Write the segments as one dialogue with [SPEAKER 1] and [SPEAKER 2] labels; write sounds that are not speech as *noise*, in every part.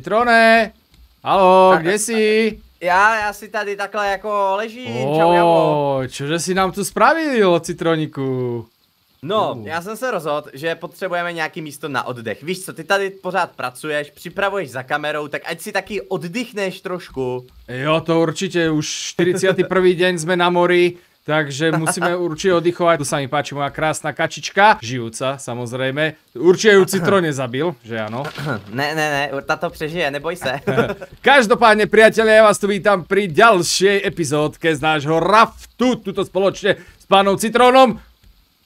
[SPEAKER 1] trone! Halo, kde jsi?
[SPEAKER 2] Já, já si tady takhle jako ležím, oh, čau Javo.
[SPEAKER 1] Čože si nám tu spravil, Citroniku?
[SPEAKER 2] No, uh. já jsem se rozhodl, že potřebujeme nějaký místo na oddech. Víš co, ty tady pořád pracuješ, připravuješ za kamerou, tak ať si taky oddychneš trošku.
[SPEAKER 1] Jo, to určitě, už 41. den jsme na mori, takže musíme určite oddychovať. Tu sa mi páči moja krásna kačička, žijúca samozrejme. Určite ju citrone zabil, že áno? *clears throat* Ne, ne, ne,
[SPEAKER 2] táto přežije, neboj se. *laughs*
[SPEAKER 1] Každopádne, priatelia, ja vás tu vítam pri ďalšej epizódke z nášho raftu, tuto spoločne s pánom Citronom.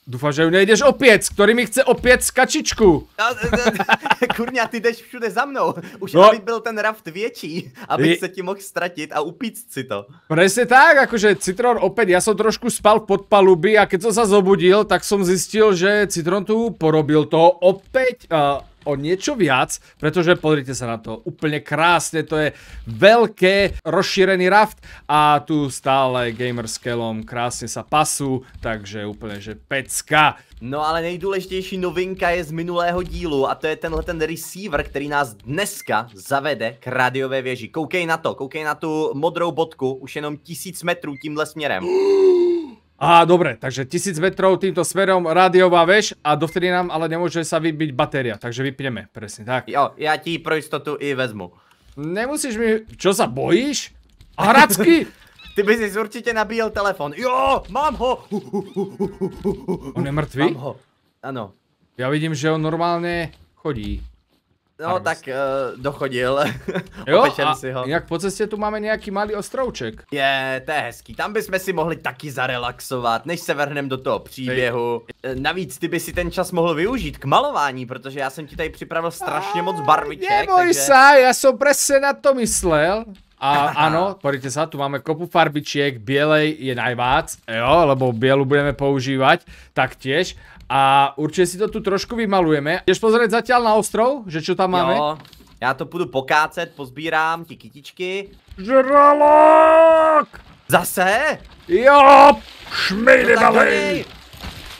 [SPEAKER 1] Doufám, že ju
[SPEAKER 2] nejdeš opět, který mi chce opět skačičku. No, no, no. *laughs* kurňa, ty jdeš všude za mnou. Už no. aby byl ten raft větší, aby se ti mohl ztratit a upít si to. Přesně
[SPEAKER 1] tak, jakože Citron opět. Já jsem trošku spal pod paluby a když jsem se zobudil, tak jsem zistil, že Citron tu porobil to opět. uh, o niečo viac, pretože pozrite sa na to, úplne krásne, to je veľké rozšírený raft a tu
[SPEAKER 2] stále gamer skelom krásne sa pasú, takže úplne že pecka. No ale nejdůležitější novinka je z minulého dílu a to je tenhle ten receiver, který nás dneska zavede k rádiové věži. Koukej na to, koukej na tu modrou bodku, už jenom tisíc metrů tímhle směrem. *gasps* A dobre, takže tisíc metrov týmto smerom
[SPEAKER 1] rádiová veš a dovtedy nám ale nemôže sa vybiť batéria, takže vypneme, presne tak. Jo, ja ti pro
[SPEAKER 2] istotu i vezmu. Nemusíš mi... Čo sa bojíš?
[SPEAKER 1] Hradsky!
[SPEAKER 2] *laughs* Ty by si určite nabíjel telefon. Jo, mám ho!
[SPEAKER 1] On je mrtvý? Mám ho, ano. Já vidím, že on normálně chodí.
[SPEAKER 2] No harvest. tak uh, dochodil, *laughs* jo, a si
[SPEAKER 1] ho. jak po cestě tu máme nějaký malý ostrouček.
[SPEAKER 2] Je, to je hezký, tam bychom si mohli taky zarelaxovat, než se vrhneme do toho příběhu. Hej. Eh, navíc ty by si ten čas mohl využít k malování, protože já jsem ti tady připravil strašně moc barviček. Neboj takže... se,
[SPEAKER 1] já jsem přesně na to myslel. A *laughs* ano, podívejte se, tu máme kopu farbičiek, bělej je najvác, jo, lebo bělu budeme používat. Tak těž. A určite si to tu trošku vymalujeme. Ideš pozrieť zatiaľ na ostrov, že čo tam máme? Jo,
[SPEAKER 2] já to půjdu pokácet, pozbírám ti kytičky. Žralok! Zase? Jo, šmejdy no malej!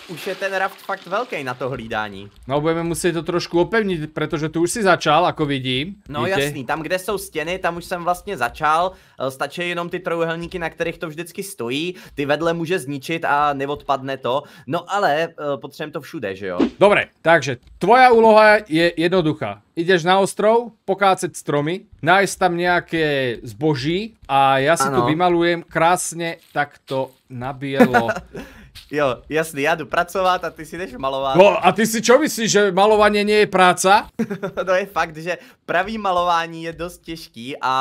[SPEAKER 2] už je ten raft fakt velký na to hlídání. No budeme muset to trošku opevnit, protože tu už si začal, jako vidím. No Víte? jasný, tam kde jsou stěny, tam už jsem vlastně začal. Eh, stačí jenom ty trojuhelníky, na kterých to vždycky stojí. Ty vedle může zničit a neodpadne to. No ale eh, potřebujeme to všude, že jo?
[SPEAKER 1] Dobré, takže tvoja úloha je jednoduchá. Ideš na ostrov, pokácet stromy, najít tam nějaké zboží a já si ano. tu vymalujem
[SPEAKER 2] krásně takto na *laughs* Jo, jasný, já jdu pracovat a ty si jdeš malovat. No a ty
[SPEAKER 1] si čo myslíš, že malování není je práca?
[SPEAKER 2] *laughs* to je fakt, že pravý malování je dost těžký a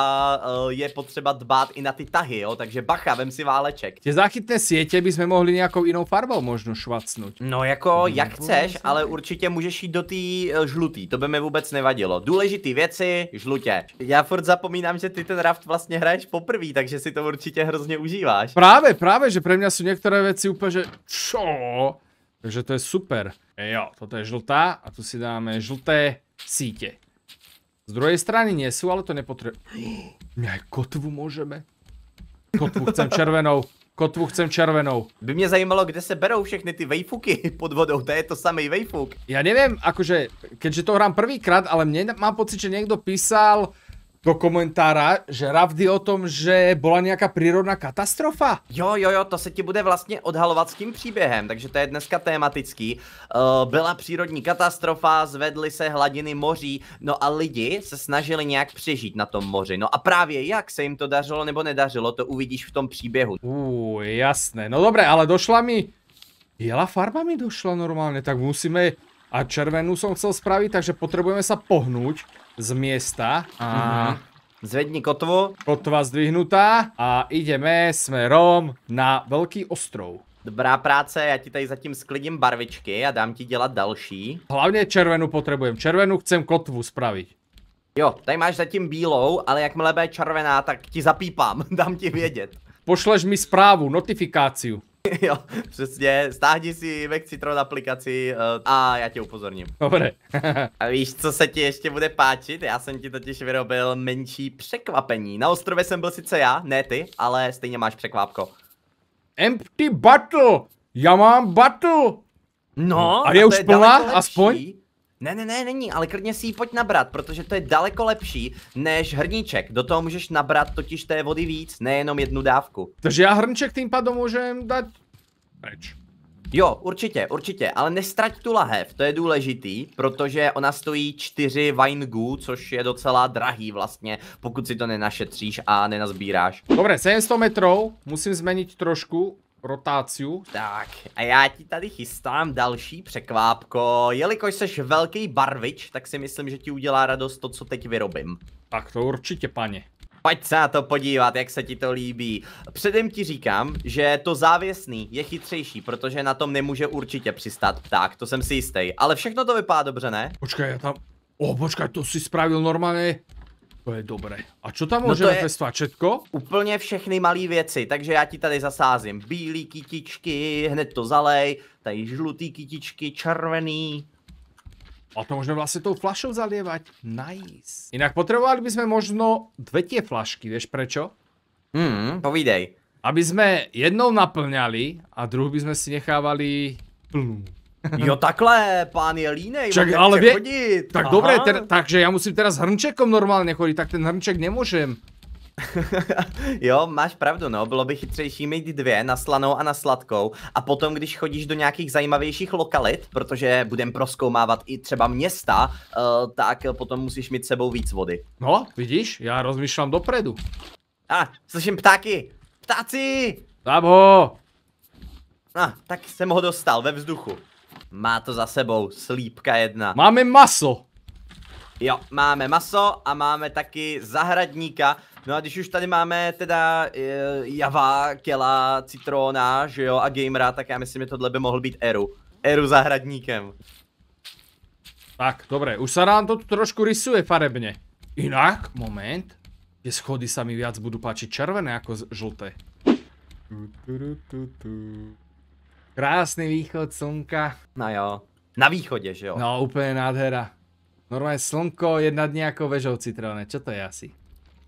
[SPEAKER 2] uh, je potřeba dbát i na ty tahy, jo, takže bacha, vem si váleček.
[SPEAKER 1] Tě záchytné sítě bychom mohli nějakou jinou farbou možno švacnout. No
[SPEAKER 2] jako, hmm, jak chceš, ale určitě můžeš jít do té eh, žlutý, to by mi vůbec nevadilo. Důležitý věci, žlutě. Já furt zapomínám, že ty ten raft vlastně hraješ poprvé, takže si to určitě hrozně užíváš.
[SPEAKER 1] Právě, právě, že pro mě jsou některé věci úplně, že čo? Takže to je super. Jo, toto je žltá a tu si dáme žlté sítě. Z druhé strany nie sú, ale to nepotřebujeme. *gasps* aj kotvu můžeme. Kotvu chcem červenou. Kotvu chcem červenou. By mě zajímalo, kde se berou všechny ty vejfuky *laughs* pod vodou, to je to samý vejfuk. Já ja nevím, akože, keďže to hrám prvýkrát, ale mám pocit, že někdo písal, do komentára, že Ravdy o tom, že byla nějaká přírodná
[SPEAKER 2] katastrofa. Jo, jo, jo, to se ti bude vlastně odhalovat s tím příběhem, takže to je dneska tématický. Uh, byla přírodní katastrofa, zvedly se hladiny moří, no a lidi se snažili nějak přežít na tom moři. No a právě jak se jim to dařilo nebo nedařilo, to uvidíš v tom příběhu. Uuu, jasné. No
[SPEAKER 1] dobré, ale došla mi... Jela farma mi došla normálně, tak musíme a červenú som chcel spraviť, takže potrebujeme sa pohnúť z miesta. A... Mhm. Zvedni kotvo. Kotva zdvihnutá a ideme
[SPEAKER 2] smerom na velký ostrov. Dobrá práce, já ti tady zatím sklidím barvičky a dám ti dělat další.
[SPEAKER 1] Hlavně červenou potřebujem. Červenou chcem kotvu spravit.
[SPEAKER 2] Jo, tady máš zatím bílou, ale jakmile bude červená, tak ti zapípám, *laughs* dám ti vědět. Pošleš mi
[SPEAKER 1] zprávu, notifikáciu.
[SPEAKER 2] *laughs* jo, přesně. Stáhni si Mac Citron aplikaci uh, a já tě upozorním.
[SPEAKER 1] Dobré. *laughs*
[SPEAKER 2] a víš, co se ti ještě bude páčit? Já jsem ti totiž vyrobil menší překvapení. Na ostrově jsem byl sice já, ne ty, ale stejně máš překvápko. Empty battle! Já mám battle! No, a je už plná, aspoň? Ne, ne, ne, není, ale klidně si ji pojď nabrat, protože to je daleko lepší než hrníček. Do toho můžeš nabrat totiž té vody víc, nejenom jednu dávku. Takže já hrníček tím pádem můžem dát peč. Jo, určitě, určitě, ale nestrať tu lahev, to je důležitý, protože ona stojí čtyři vajngů, což je docela drahý vlastně, pokud si to nenašetříš a nenazbíráš.
[SPEAKER 1] Dobré, 700 metrů.
[SPEAKER 2] musím změnit trošku, rotáciu. Tak, a já ti tady chystám další překvápko. Jelikož jsi velký barvič, tak si myslím, že ti udělá radost to, co teď vyrobím. Tak to určitě, pane. Pojď se na to podívat, jak se ti to líbí. Předem ti říkám, že to závěsný je chytřejší, protože na tom nemůže určitě přistát pták, to jsem si jistý. Ale všechno to vypadá dobře, ne?
[SPEAKER 1] Počkej, já tam... O, oh, počkej, to si spravil normálně to je dobré. A co
[SPEAKER 2] tam no můžeme no pestovat? Všetko? Úplně všechny malé věci, takže já ti tady zasázím bílé kytičky, hned to zalej, tady žlutý kytičky, červený.
[SPEAKER 1] A to můžeme vlastně tou flašou zalievať. Nice. Jinak potřebovali bychom možno dvě tě flašky, víš proč? Hmm, povídej. Aby jsme jednou naplňali a druhou bychom si nechávali plnou. Jo, takhle,
[SPEAKER 2] pán je línej, Čak, ale vě... chodit. Tak Aha. dobré, ter,
[SPEAKER 1] takže já musím teda s hrnčekom normálně chodit, tak ten hrnček nemůžem.
[SPEAKER 2] *laughs* jo, máš pravdu, no, bylo by chytřejší mít dvě, na slanou a na sladkou. A potom, když chodíš do nějakých zajímavějších lokalit, protože budem proskoumávat i třeba města, uh, tak potom musíš mít sebou víc vody. No, vidíš, já rozmýšlám dopredu. A, ah, slyším ptáky! Ptáci! Dám ho! A, ah, tak jsem ho dostal ve vzduchu. Má to za sebou, slípka jedna. Máme maso! Jo, máme maso a máme taky zahradníka. No a když už tady máme teda e, java, kela, citrona, že jo, a gamera, tak já myslím, že tohle by mohl být Eru. Eru zahradníkem. Tak, dobré, už se nám to tu trošku rysuje farebně.
[SPEAKER 1] Jinak, moment, ty schody sa mi viac budou páčit červené jako žluté. Tu, tu, tu, tu, tu. Krásný východ, slunka. No jo. Na východě, že jo? No, úplně nádhera. Normálně slunko je nad nějakou vežou citrone, čo to je asi?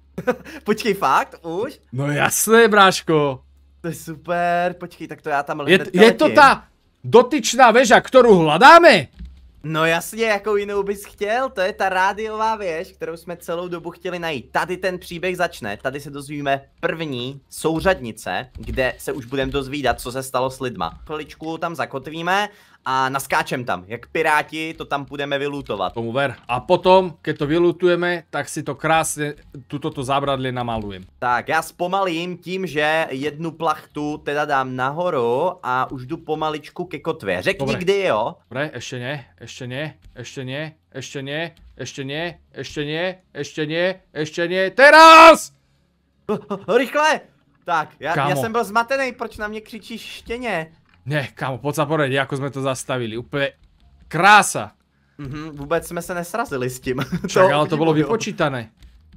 [SPEAKER 2] *laughs* počkej, fakt? Už?
[SPEAKER 1] No jasné, bráško.
[SPEAKER 2] To je super, počkej, tak to já tam je, Je to ta dotyčná veža, kterou hledáme? No jasně, jakou jinou bys chtěl, to je ta rádiová věž, kterou jsme celou dobu chtěli najít. Tady ten příběh začne, tady se dozvíme první souřadnice, kde se už budeme dozvídat, co se stalo s lidma. Chviličku tam zakotvíme a naskáčem tam. Jak piráti to tam budeme vylutovat. Tomu ver. A potom, keď to vylutujeme, tak si to krásně tuto to zábradlí namalujem. Tak, já zpomalím tím, že jednu plachtu teda dám nahoru a už jdu pomaličku ke kotvě. Řekni, Dobre. kdy jo.
[SPEAKER 1] Dobre, ještě ne, ještě ne, ještě ne, ještě ne, ještě ne, ještě ne, ještě ne, ještě ne,
[SPEAKER 2] teraz! Rychle! Tak, já, já jsem byl zmatený, proč na mě křičíš štěně?
[SPEAKER 1] Ne, kámo, poď sa poradiť, ako sme to zastavili. Úplne krása.
[SPEAKER 2] Mhm, mm vůbec jsme se nesrazili s tím. Čak, *laughs* to, ale to bylo vypočítané.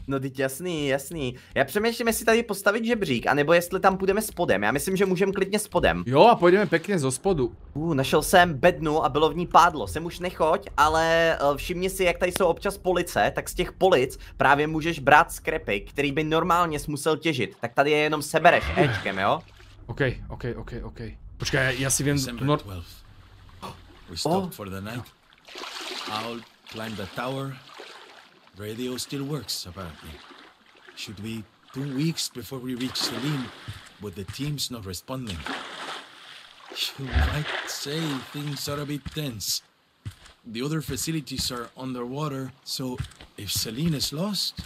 [SPEAKER 2] No teď jasný, jasný. Já přemýšlím, jestli tady postavit žebřík, anebo jestli tam půjdeme spodem. Já myslím, že můžeme klidně spodem. Jo, a půjdeme pěkně zo spodu. Uh, našel jsem bednu a bylo v ní pádlo. Sem už nechoď, ale eh, všimni si, jak tady jsou občas police, tak z těch polic právě můžeš brát skrepy, který by normálně musel těžit. Tak tady je jenom sebereš Ečkem, jo?
[SPEAKER 1] OK, OK, OK, OK. Počkaj, ja si Nor...
[SPEAKER 3] We stopped oh. for the night. I'll climb the tower. Radio still works, apparently. Should be two weeks before we reach Selim, but the team's not responding. You might say things are a bit tense. The other facilities are underwater, so if Selim is lost,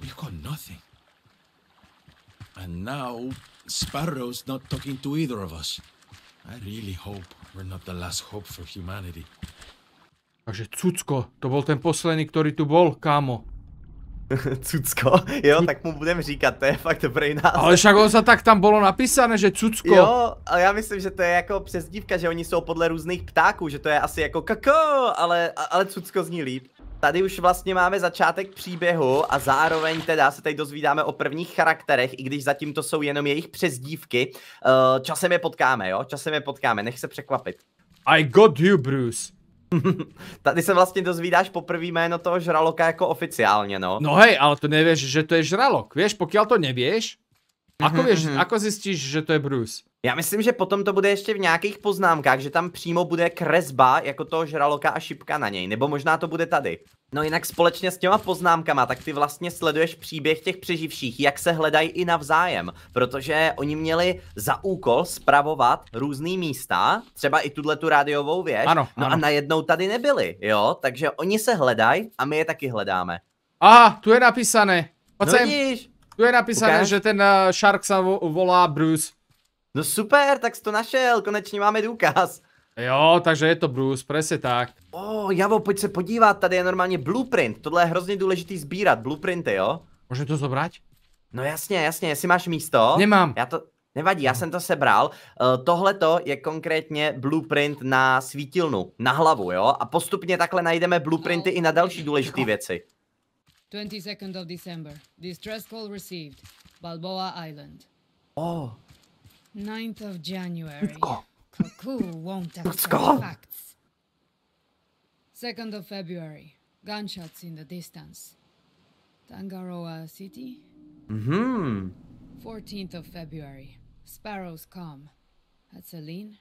[SPEAKER 3] we've got nothing. And now Sparrow's not talking to either of us. I really hope we're not the last hope for humanity.
[SPEAKER 1] Takže Cucko, to bol ten posledný, ktorý tu bol, kámo. *laughs* Cucko,
[SPEAKER 2] jo, hm. tak mu budem říkat, to je fakt dobrý název. Ale
[SPEAKER 1] však on tak tam bylo napísané, že Cucko. Jo,
[SPEAKER 2] ale já myslím, že to je jako přezdívka, že oni jsou podle různých ptáků, že to je asi jako kako, ale, ale Cucko zní líp. Tady už vlastně máme začátek příběhu a zároveň teda se tady dozvídáme o prvních charakterech, i když zatím to jsou jenom jejich přezdívky. Eh, časem je potkáme, jo? Časem je potkáme, nech se překvapit. I got you, Bruce. *laughs* Tady se vlastně dozvídáš poprvé jméno toho žraloka jako oficiálně, no. No hej, ale to nevíš, že to je žralok. Víš, pokud to nevíš. ako, mm -hmm. ako zjistíš, že to je Bruce? Já myslím, že potom to bude ještě v nějakých poznámkách, že tam přímo bude kresba jako toho žraloka a šipka na něj, nebo možná to bude tady. No jinak společně s těma poznámkama, tak ty vlastně sleduješ příběh těch přeživších, jak se hledají i navzájem, protože oni měli za úkol spravovat různý místa, třeba i tuhle tu rádiovou věž, ano, no ano. a najednou tady nebyli, jo, takže oni se hledají a my je taky hledáme. Aha,
[SPEAKER 1] tu je napísané. no Tu je napísané, okay. že ten uh, Shark se volá
[SPEAKER 2] Bruce. No super, tak jsi to našel, konečně máme důkaz. Jo, takže je to Bruce, přesně tak. O, Javo, pojď se podívat, tady je normálně blueprint. Tohle je hrozně důležitý sbírat, blueprinty, jo?
[SPEAKER 1] Můžeme to zobrať?
[SPEAKER 2] No jasně, jasně, jestli máš místo. Nemám. Já to, nevadí, já jsem to sebral. Uh, eh, Tohle to je konkrétně blueprint na svítilnu, na hlavu, jo? A postupně takhle najdeme blueprinty i na další důležité věci.
[SPEAKER 3] 22 of December. Distress call received. Balboa Island. Oh, 9th of January. Let's go. Cuckoo won't Let's go. facts. 2nd of February. Gunshots in the distance. Tangaroa City? Mm-hmm. 14th of February. Sparrows come. At Celine?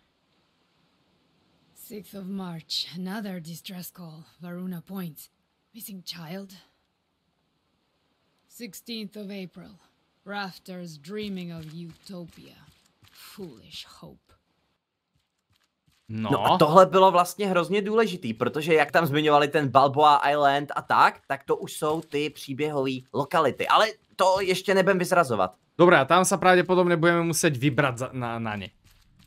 [SPEAKER 3] 6th of March. Another distress call. Varuna Point. Missing child? 16th of April. Rafters dreaming of utopia. Foolish hope.
[SPEAKER 2] No. no a tohle bylo vlastně hrozně důležitý, protože jak tam zmiňovali ten Balboa Island a tak, tak to už jsou ty příběhové lokality. Ale to ještě nebem vyzrazovat. Dobrá, a tam se pravděpodobně budeme muset vybrat za, na, na ně.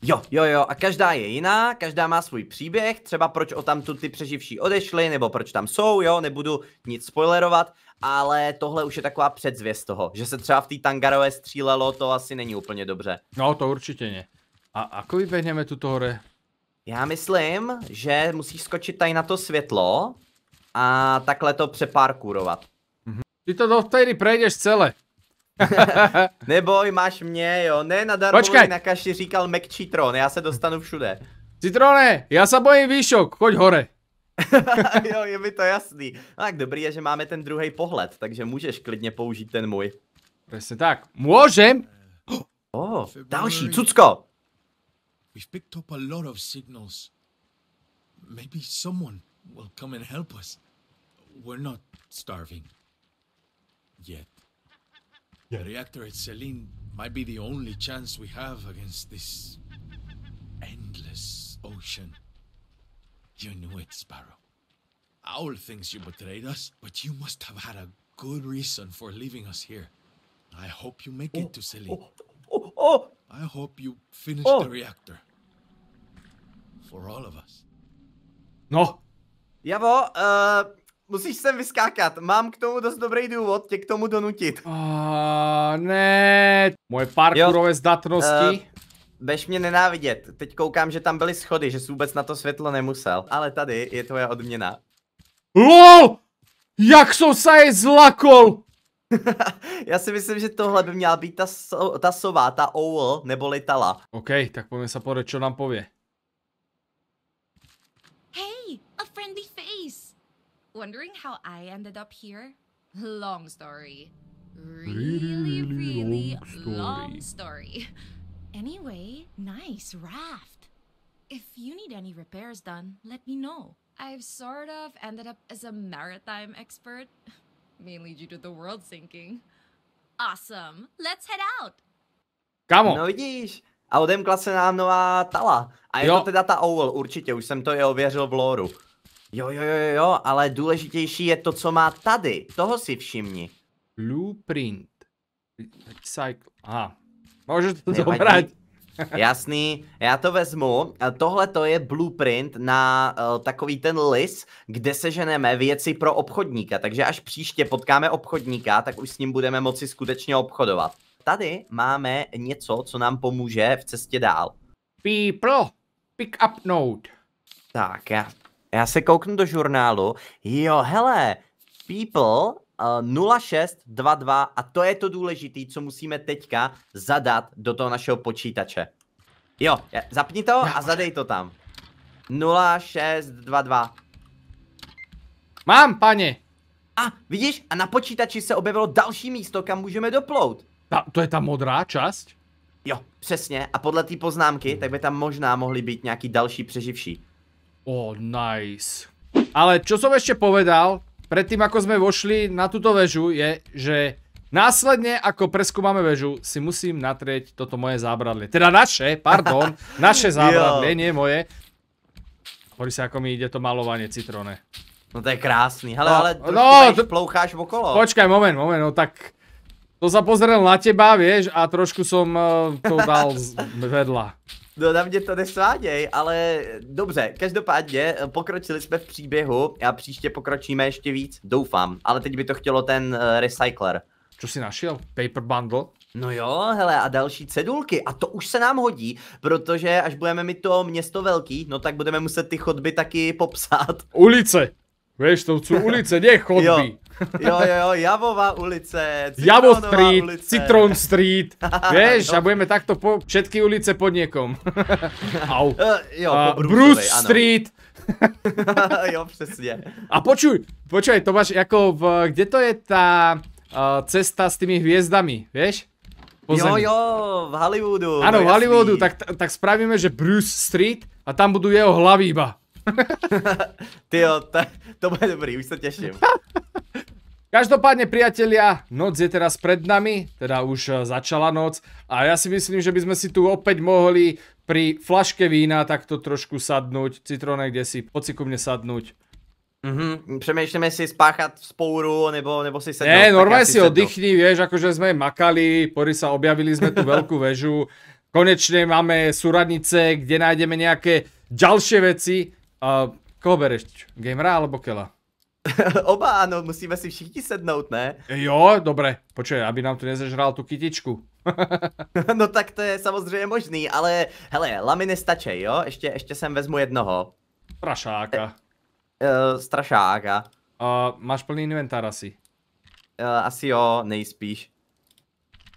[SPEAKER 2] Jo, jo, jo, a každá je jiná, každá má svůj příběh, třeba proč o tam ty přeživší odešly, nebo proč tam jsou, jo, nebudu nic spoilerovat, ale tohle už je taková předzvěst toho, že se třeba v té Tangarové střílelo, to asi není úplně dobře. No, to určitě ne. A ako vyběhneme tuto hore? Já myslím, že musíš skočit tady na to světlo a takhle to přepárkurovat. Mm -hmm. Ty to do vtedy prejdeš celé. *laughs* Neboj, máš mě, jo. Ne, na Počkej. na kaši říkal McCitron, já se dostanu všude. Citrone, já se bojím výšok, choď hore. *laughs* jo, je mi to jasný. No tak dobrý je, že máme ten druhý pohled, takže můžeš klidně použít ten můj. Přesně tak. Můžem? Oh, *gasps* další, cucko!
[SPEAKER 3] We've picked up a lot of signals. Maybe someone will come and help us. We're not starving. Yet. Yeah. The reactor at Celine might be the only chance we have against this endless ocean. You knew it, Sparrow. Owl thinks you betrayed us, but you must have had a good reason for leaving us here. I hope you make oh, it to Celine. Oh oh, oh, oh, I hope you finish oh. the reactor. For all of us.
[SPEAKER 1] No.
[SPEAKER 2] Jawohl, äh, eh, Musíš sem vyskákat, mám k tomu dost dobrý důvod tě k tomu donutit. Oh, ne, moje parkourové zdatnosti. Uh, eh, Bež mě nenávidět, teď koukám, že tam byly schody, že jsi vůbec na to světlo nemusel, ale tady je tvoje odměna.
[SPEAKER 1] LOL! Jak jsem se
[SPEAKER 2] zlakol! *laughs* Já si myslím, že tohle by měla být ta, so, ta sová, ta owl, nebo letala.
[SPEAKER 1] OK, tak pojďme se podle, co nám pově.
[SPEAKER 2] Hey, a friendly face. Wondering how I ended up here?
[SPEAKER 3] Long story. Really, really, really long, story. long story. *laughs* Anyway, nice raft. If you need any repairs done,
[SPEAKER 2] let me know. I've sort of ended up as a maritime expert, *laughs* mainly
[SPEAKER 3] due to the world sinking. Awesome. Let's head out.
[SPEAKER 2] Kamo. No vidíš, audem klase nám nová tala. A je to teda ta owl, určitě, už jsem to i ověřil v lóru. Jo, jo, jo, jo, ale důležitější je to, co má tady. Toho si všimni. Blueprint. Cycle. Aha. Můžeš to zobrat. *laughs* Jasný, já to vezmu. Tohle to je blueprint na uh, takový ten list, kde seženeme věci pro obchodníka. Takže až příště potkáme obchodníka, tak už s ním budeme moci skutečně obchodovat. Tady máme něco, co nám pomůže v cestě dál. People, pick up note. Tak, já já se kouknu do žurnálu, jo, hele, People uh, eh, 0622 a to je to důležité, co musíme teďka zadat do toho našeho počítače. Jo, eh, zapni to a zadej to tam. 0622. Mám, pane. A vidíš, a na počítači se objevilo další místo, kam můžeme doplout. Ta, to je ta modrá část? Jo, přesně. A podle té poznámky, tak by tam možná mohly být nějaký další přeživší. Oh, nice. Ale čo som ešte povedal, predtým ako sme vošli na túto
[SPEAKER 1] väžu, je, že následne ako preskúmame väžu, si musím natrieť toto moje zábradlie. Teda naše, pardon, *laughs* naše zábradlie, nie moje. Hovorí sa, ako mi ide to malovanie citrone. No to je krásný, hele, no, ale no, to...
[SPEAKER 2] ploucháš okolo.
[SPEAKER 1] Počkaj, moment, moment, no tak to sa pozrel na teba, vieš, a trošku som eh, to dal vedľa.
[SPEAKER 2] No na mě to nesváděj, ale dobře, každopádně eh, pokročili jsme v příběhu a příště pokročíme ještě víc, doufám, ale teď by to chtělo ten uh, recycler. Co si našel? Paper bundle? No jo, hele, a další cedulky. A to už se nám hodí, protože až budeme mít to město velký, no tak budeme muset ty chodby taky popsat.
[SPEAKER 1] Ulice! Víš, to jsou ulice, *laughs* ne chodby. jo.
[SPEAKER 2] Jo, jo, jo, Javová ulice, Javo Street, ulice. Citron
[SPEAKER 1] Street, *laughs*
[SPEAKER 2] no. vieš, a
[SPEAKER 1] budeme takto po všetky ulice pod niekom. *laughs* Au. Eh, jo, a, po Bruce ano. Street.
[SPEAKER 2] *laughs* jo, přesně.
[SPEAKER 1] A počuj, počuj, to máš jako v, kde to je ta uh, cesta s tými hviezdami, vieš?
[SPEAKER 2] Jo, jo, v Hollywoodu. Ano, v Hollywoodu,
[SPEAKER 1] tak, tak spravíme, že Bruce Street a tam budou jeho hlavy iba. Ty jo, to, to bude dobrý, už se těším. Každopádne, priatelia, noc je teraz pred nami, teda už eh, začala noc a ja si myslím, že by sme si tu opäť mohli pri flaške vína takto trošku sadnúť, citrone kde si, pocikumne sadnúť.
[SPEAKER 2] Mm-hmm. Přemýšlíme si spáchat v spouru, nebo, nebo si sednout. Ne, normálně si, si oddychni,
[SPEAKER 1] vieš, akože sme makali, pory sa objavili sme tu veľkú väžu, konečne máme suradnice, kde nájdeme nejaké ďalšie veci. Uh, eh, koho bereš? Gamera alebo Kela?
[SPEAKER 2] *laughs* Oba ano, musíme si všichni sednout, ne? Jo, dobré,
[SPEAKER 1] počkej, aby nám tu nezežral tu kytičku. *laughs*
[SPEAKER 2] no tak to je samozřejmě možný, ale hele, lamy nestačí, jo? Ještě, ještě sem vezmu jednoho. Strašáka. E, e, strašáka. E, máš plný inventár asi. E, asi jo, nejspíš.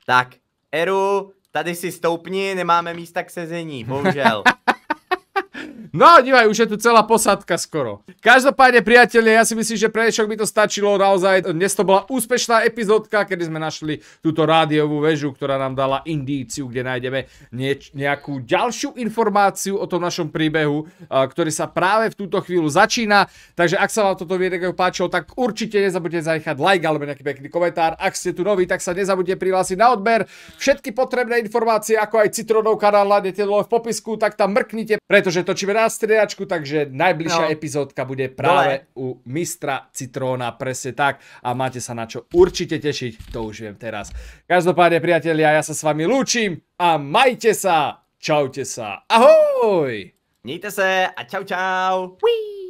[SPEAKER 2] Tak, Eru, tady si stoupni, nemáme místa k sezení, bohužel. *laughs*
[SPEAKER 1] No, dívaj, už je tu celá posádka skoro. Každopádne, priatelia, ja si myslím, že pre by to stačilo naozaj. Dnes to bola úspešná epizódka, kedy sme našli túto rádiovú väžu, ktorá nám dala indíciu, kde nájdeme nieč, nejakú ďalšiu informáciu o tom našom príbehu, ktorý sa práve v túto chvíľu začína. Takže ak sa vám toto video páčilo, tak určite nezabudnite zanechať like alebo nejaký pekný komentár. Ak ste tu noví, tak sa nezabudnite prihlásiť na odber. Všetky potrebné informácie, ako aj Citronov kanál, nájdete dole v popisku, tak tam mrknite, pretože točíme na na striedačku, takže najbližšia no. epizódka bude práve Dole. u mistra Citróna, presne tak. A máte sa na čo určite tešiť, to už viem teraz. Každopádne, priatelia, ja sa s vami lúčim a majte sa! Čaute sa! Ahoj! Mějte se a čau čau! Whee!